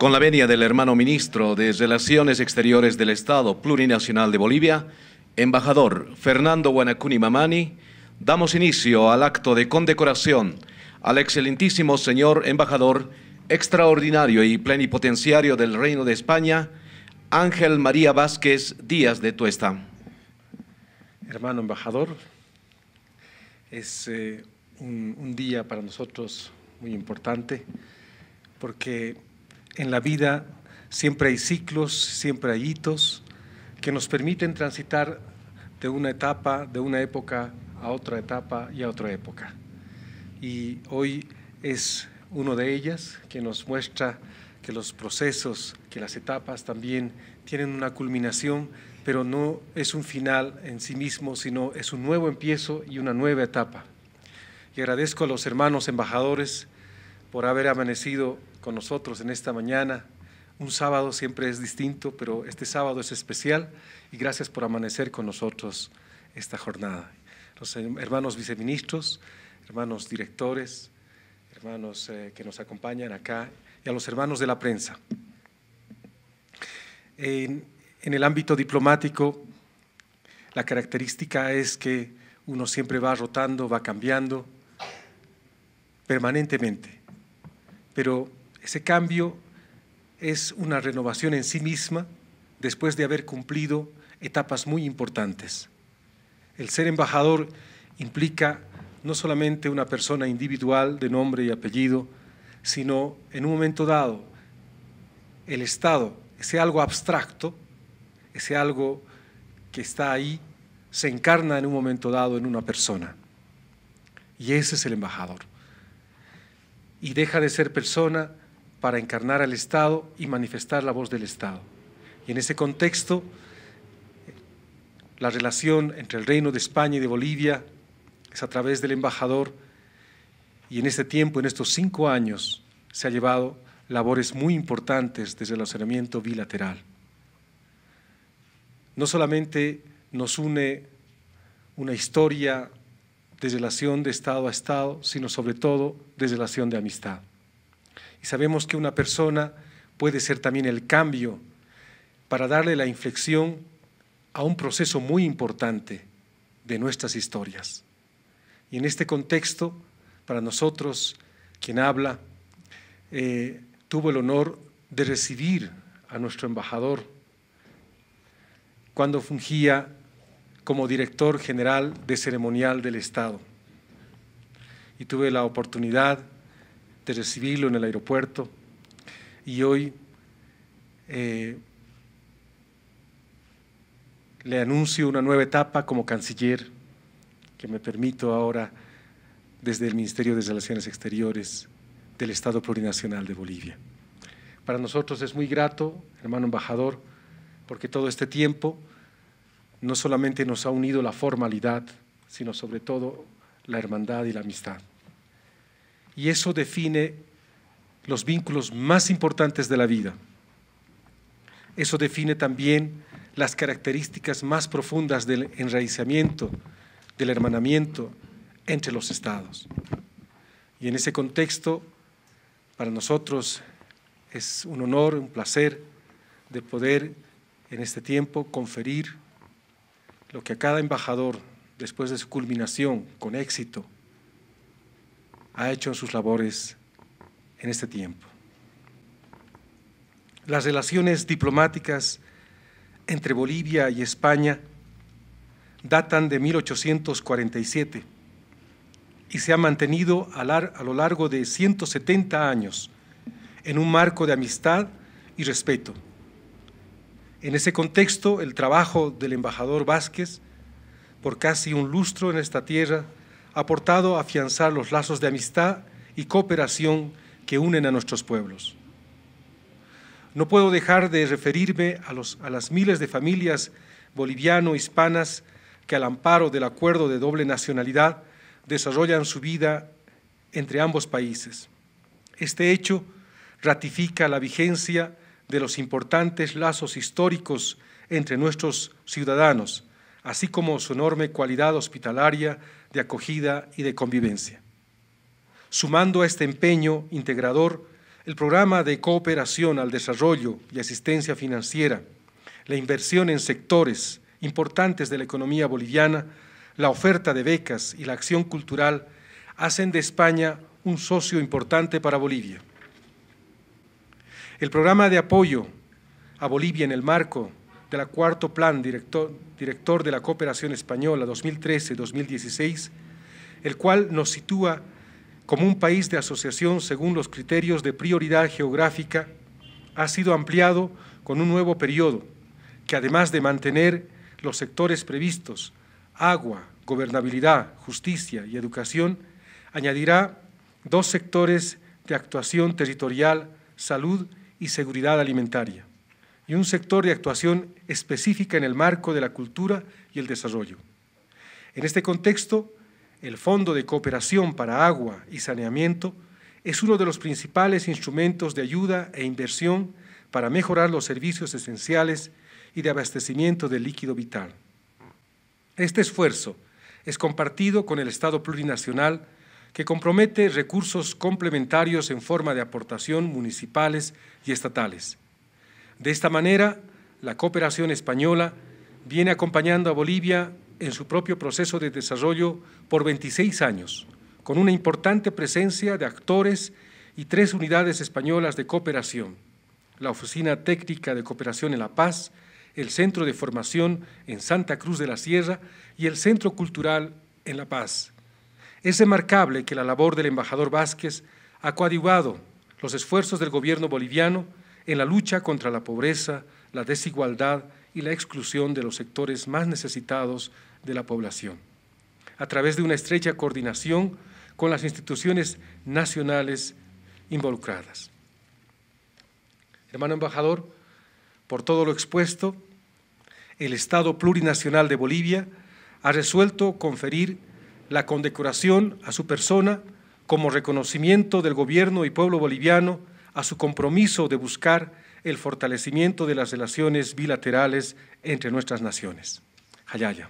Con la venia del hermano ministro de Relaciones Exteriores del Estado Plurinacional de Bolivia, embajador Fernando Guanacuni Mamani, damos inicio al acto de condecoración al excelentísimo señor embajador extraordinario y plenipotenciario del Reino de España, Ángel María Vázquez Díaz de Tuesta. Hermano embajador, es eh, un día para nosotros muy importante porque en la vida siempre hay ciclos, siempre hay hitos que nos permiten transitar de una etapa, de una época a otra etapa y a otra época. Y hoy es uno de ellas que nos muestra que los procesos, que las etapas también tienen una culminación, pero no es un final en sí mismo, sino es un nuevo empiezo y una nueva etapa. Y agradezco a los hermanos embajadores por haber amanecido con nosotros en esta mañana. Un sábado siempre es distinto, pero este sábado es especial y gracias por amanecer con nosotros esta jornada. Los hermanos viceministros, hermanos directores, hermanos eh, que nos acompañan acá y a los hermanos de la prensa. En, en el ámbito diplomático, la característica es que uno siempre va rotando, va cambiando permanentemente, pero ese cambio es una renovación en sí misma después de haber cumplido etapas muy importantes. El ser embajador implica no solamente una persona individual de nombre y apellido, sino en un momento dado el Estado, ese algo abstracto, ese algo que está ahí, se encarna en un momento dado en una persona. Y ese es el embajador. Y deja de ser persona para encarnar al Estado y manifestar la voz del Estado. Y en ese contexto, la relación entre el Reino de España y de Bolivia es a través del embajador y en este tiempo, en estos cinco años, se ha llevado labores muy importantes desde el acercamiento bilateral. No solamente nos une una historia de relación de Estado a Estado, sino sobre todo de relación de amistad. Y sabemos que una persona puede ser también el cambio para darle la inflexión a un proceso muy importante de nuestras historias. Y en este contexto, para nosotros, quien habla, tuve eh, tuvo el honor de recibir a nuestro embajador cuando fungía como director general de ceremonial del Estado. Y tuve la oportunidad de recibirlo en el aeropuerto. Y hoy eh, le anuncio una nueva etapa como canciller que me permito ahora desde el Ministerio de Relaciones Exteriores del Estado Plurinacional de Bolivia. Para nosotros es muy grato, hermano embajador, porque todo este tiempo no solamente nos ha unido la formalidad, sino sobre todo la hermandad y la amistad y eso define los vínculos más importantes de la vida. Eso define también las características más profundas del enraizamiento, del hermanamiento entre los estados. Y en ese contexto, para nosotros es un honor, un placer de poder en este tiempo conferir lo que a cada embajador, después de su culminación con éxito, ha hecho en sus labores en este tiempo. Las relaciones diplomáticas entre Bolivia y España datan de 1847 y se ha mantenido a, lo largo de 170 años en un marco de amistad y respeto. En ese contexto, el trabajo del embajador Vázquez por casi un lustro en esta tierra ha aportado a afianzar los lazos de amistad y cooperación que unen a nuestros pueblos. No puedo dejar de referirme a, a las miles de familias boliviano-hispanas que al amparo del acuerdo de doble nacionalidad desarrollan su vida entre ambos países. Este hecho ratifica la vigencia de los importantes lazos históricos entre nuestros ciudadanos, así como su enorme cualidad hospitalaria, de acogida y de convivencia. Sumando a este empeño integrador el programa de cooperación al desarrollo y asistencia financiera, la inversión en sectores importantes de la economía boliviana, la oferta de becas y la acción cultural hacen de España un socio importante para Bolivia. El programa de apoyo a Bolivia en el marco de la cuarto plan director, director de la cooperación española 2013-2016, el cual nos sitúa como un país de asociación según los criterios de prioridad geográfica, ha sido ampliado con un nuevo periodo que además de mantener los sectores previstos, agua, gobernabilidad, justicia y educación, añadirá dos sectores de actuación territorial, salud y seguridad alimentaria y un sector de actuación específica en el marco de la cultura y el desarrollo. En este contexto, el Fondo de Cooperación para Agua y Saneamiento es uno de los principales instrumentos de ayuda e inversión para mejorar los servicios esenciales y de abastecimiento del líquido vital. Este esfuerzo es compartido con el Estado plurinacional que compromete recursos complementarios en forma de aportación municipales y estatales de esta manera, la cooperación española viene acompañando a Bolivia en su propio proceso de desarrollo por 26 años, con una importante presencia de actores y tres unidades españolas de cooperación, la Oficina Técnica de Cooperación en La Paz, el Centro de Formación en Santa Cruz de la Sierra y el Centro Cultural en La Paz. Es remarcable que la labor del embajador Vázquez ha coadyuvado los esfuerzos del gobierno boliviano en la lucha contra la pobreza, la desigualdad y la exclusión de los sectores más necesitados de la población, a través de una estrecha coordinación con las instituciones nacionales involucradas. Hermano embajador, por todo lo expuesto, el Estado Plurinacional de Bolivia ha resuelto conferir la condecoración a su persona como reconocimiento del gobierno y pueblo boliviano a su compromiso de buscar el fortalecimiento de las relaciones bilaterales entre nuestras naciones. Hayaya.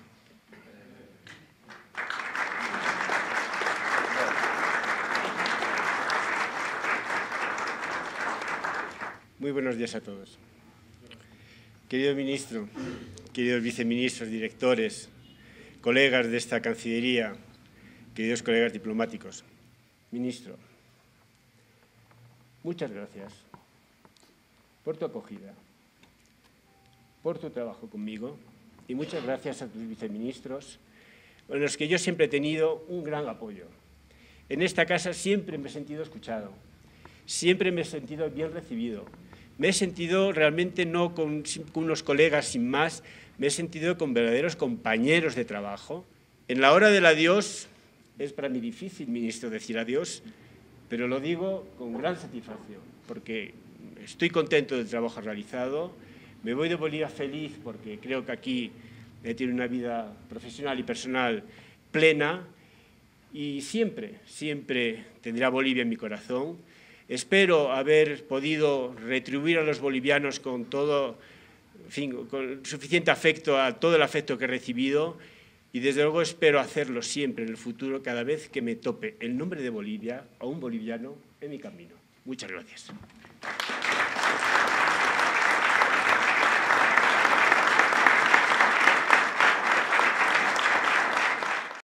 Muy buenos días a todos. Querido ministro, queridos viceministros, directores, colegas de esta Cancillería, queridos colegas diplomáticos, ministro, Muchas gracias por tu acogida, por tu trabajo conmigo y muchas gracias a tus viceministros, con los que yo siempre he tenido un gran apoyo. En esta casa siempre me he sentido escuchado, siempre me he sentido bien recibido, me he sentido realmente no con, con, unos colegas sin más, me he sentido con verdaderos compañeros de trabajo. En la hora del adiós, es para mí difícil, ministro, decir adiós, pero lo digo con gran satisfacción, porque estoy contento del trabajo realizado, me voy de Bolivia feliz porque creo que aquí he tenido una vida profesional y personal plena y siempre, siempre tendrá Bolivia en mi corazón. Espero haber podido retribuir a los bolivianos con todo, en fin, con suficiente afecto a todo el afecto que he recibido y desde luego espero hacerlo siempre en el futuro, cada vez que me tope el nombre de Bolivia o un boliviano en mi camino. Muchas gracias.